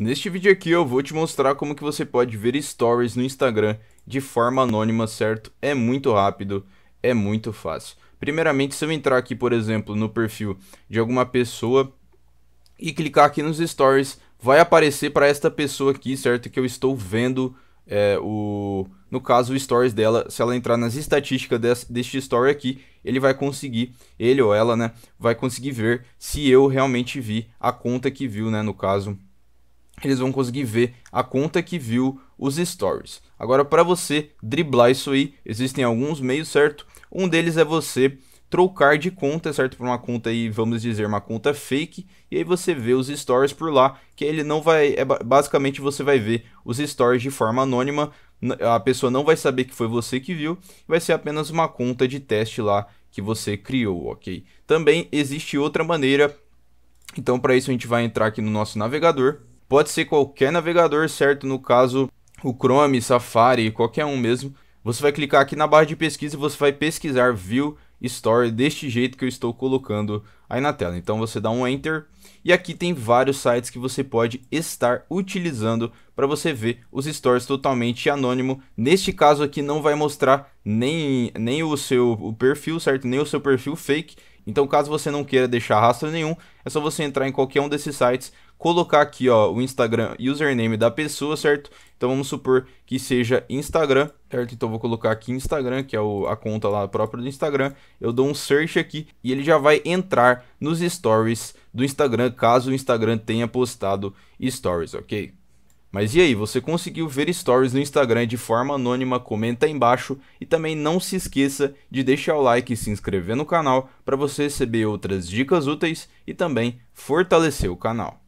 Neste vídeo aqui eu vou te mostrar como que você pode ver stories no Instagram de forma anônima, certo? É muito rápido, é muito fácil. Primeiramente, se eu entrar aqui, por exemplo, no perfil de alguma pessoa e clicar aqui nos stories, vai aparecer para esta pessoa aqui, certo? Que eu estou vendo é, o, no caso, o stories dela, se ela entrar nas estatísticas desse, deste story aqui, ele vai conseguir, ele ou ela, né, vai conseguir ver se eu realmente vi a conta que viu, né, no caso, eles vão conseguir ver a conta que viu os stories. Agora, para você driblar isso aí, existem alguns meios, certo? Um deles é você trocar de conta, certo? Para uma conta aí, vamos dizer, uma conta fake, e aí você vê os stories por lá, que ele não vai, é, basicamente você vai ver os stories de forma anônima, a pessoa não vai saber que foi você que viu, vai ser apenas uma conta de teste lá que você criou, ok? Também existe outra maneira, então para isso a gente vai entrar aqui no nosso navegador, pode ser qualquer navegador certo, no caso o Chrome, Safari, qualquer um mesmo. Você vai clicar aqui na barra de pesquisa e você vai pesquisar View Store deste jeito que eu estou colocando aí na tela. Então você dá um Enter e aqui tem vários sites que você pode estar utilizando para você ver os stores totalmente anônimo. Neste caso aqui não vai mostrar nem, nem o seu o perfil, certo? Nem o seu perfil fake. Então caso você não queira deixar rastro nenhum, é só você entrar em qualquer um desses sites, colocar aqui ó, o Instagram username da pessoa, certo? Então vamos supor que seja Instagram, certo? Então vou colocar aqui Instagram, que é o, a conta lá própria do Instagram. Eu dou um search aqui e ele já vai entrar nos stories do Instagram, caso o Instagram tenha postado stories, ok? Mas e aí, você conseguiu ver stories no Instagram de forma anônima? Comenta aí embaixo e também não se esqueça de deixar o like e se inscrever no canal para você receber outras dicas úteis e também fortalecer o canal.